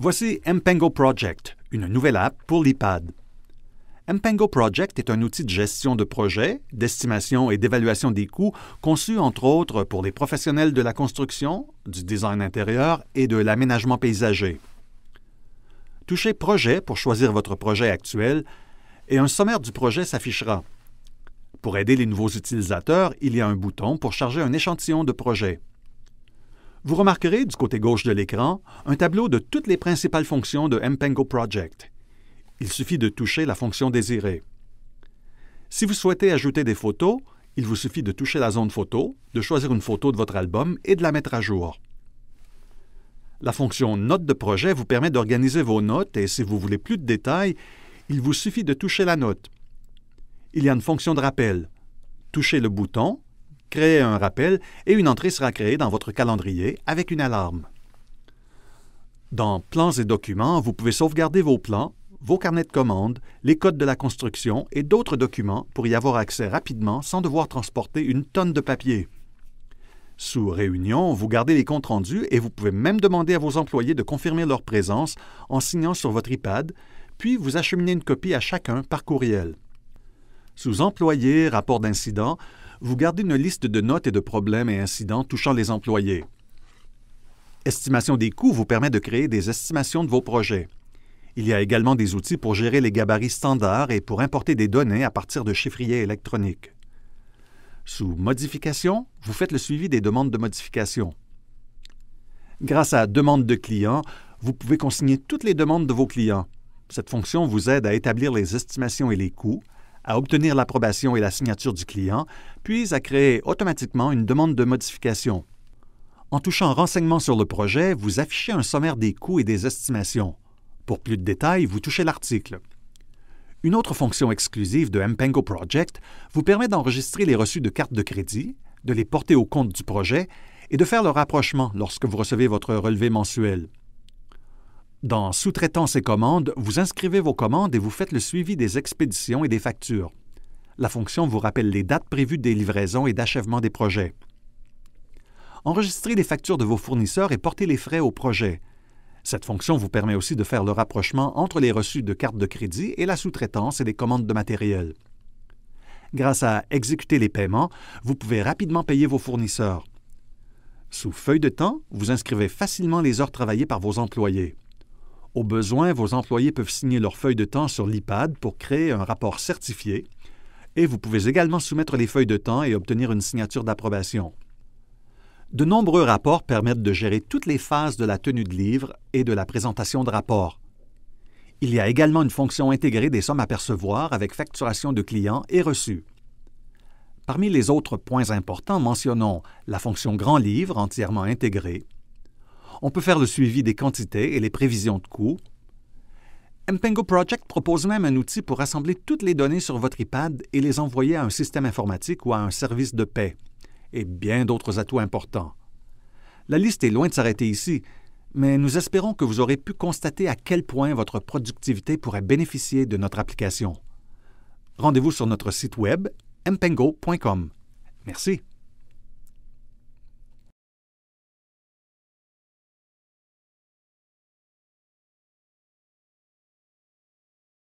Voici Mpango Project, une nouvelle app pour l'iPad. Mpango Project est un outil de gestion de projet, d'estimation et d'évaluation des coûts conçu entre autres pour les professionnels de la construction, du design intérieur et de l'aménagement paysager. Touchez Projet pour choisir votre projet actuel et un sommaire du projet s'affichera. Pour aider les nouveaux utilisateurs, il y a un bouton pour charger un échantillon de projet. Vous remarquerez du côté gauche de l'écran un tableau de toutes les principales fonctions de MPango Project. Il suffit de toucher la fonction désirée. Si vous souhaitez ajouter des photos, il vous suffit de toucher la zone photo, de choisir une photo de votre album et de la mettre à jour. La fonction Note de projet vous permet d'organiser vos notes et si vous voulez plus de détails, il vous suffit de toucher la note. Il y a une fonction de rappel. Touchez le bouton Créez un rappel et une entrée sera créée dans votre calendrier avec une alarme. Dans Plans et documents, vous pouvez sauvegarder vos plans, vos carnets de commandes, les codes de la construction et d'autres documents pour y avoir accès rapidement sans devoir transporter une tonne de papier. Sous Réunion, vous gardez les comptes rendus et vous pouvez même demander à vos employés de confirmer leur présence en signant sur votre iPad, puis vous acheminez une copie à chacun par courriel. Sous Employés, rapport d'incident, vous gardez une liste de notes et de problèmes et incidents touchant les employés. Estimation des coûts vous permet de créer des estimations de vos projets. Il y a également des outils pour gérer les gabarits standards et pour importer des données à partir de chiffriers électroniques. Sous Modification, vous faites le suivi des demandes de modification. Grâce à Demande de clients, vous pouvez consigner toutes les demandes de vos clients. Cette fonction vous aide à établir les estimations et les coûts, à obtenir l'approbation et la signature du client, puis à créer automatiquement une demande de modification. En touchant Renseignements sur le projet, vous affichez un sommaire des coûts et des estimations. Pour plus de détails, vous touchez l'article. Une autre fonction exclusive de Mpengo Project vous permet d'enregistrer les reçus de cartes de crédit, de les porter au compte du projet et de faire le rapprochement lorsque vous recevez votre relevé mensuel. Dans Sous-traitance et commandes, vous inscrivez vos commandes et vous faites le suivi des expéditions et des factures. La fonction vous rappelle les dates prévues des livraisons et d'achèvement des projets. Enregistrez les factures de vos fournisseurs et portez les frais au projet. Cette fonction vous permet aussi de faire le rapprochement entre les reçus de cartes de crédit et la sous-traitance et les commandes de matériel. Grâce à Exécuter les paiements, vous pouvez rapidement payer vos fournisseurs. Sous feuille de temps, vous inscrivez facilement les heures travaillées par vos employés. Au besoin, vos employés peuvent signer leurs feuilles de temps sur l'IPAD pour créer un rapport certifié et vous pouvez également soumettre les feuilles de temps et obtenir une signature d'approbation. De nombreux rapports permettent de gérer toutes les phases de la tenue de livre et de la présentation de rapports. Il y a également une fonction intégrée des sommes à percevoir avec facturation de clients et reçus. Parmi les autres points importants, mentionnons la fonction Grand Livre entièrement intégrée, on peut faire le suivi des quantités et les prévisions de coûts. Mpengo Project propose même un outil pour rassembler toutes les données sur votre iPad et les envoyer à un système informatique ou à un service de paie, et bien d'autres atouts importants. La liste est loin de s'arrêter ici, mais nous espérons que vous aurez pu constater à quel point votre productivité pourrait bénéficier de notre application. Rendez-vous sur notre site web mpengo.com. Merci.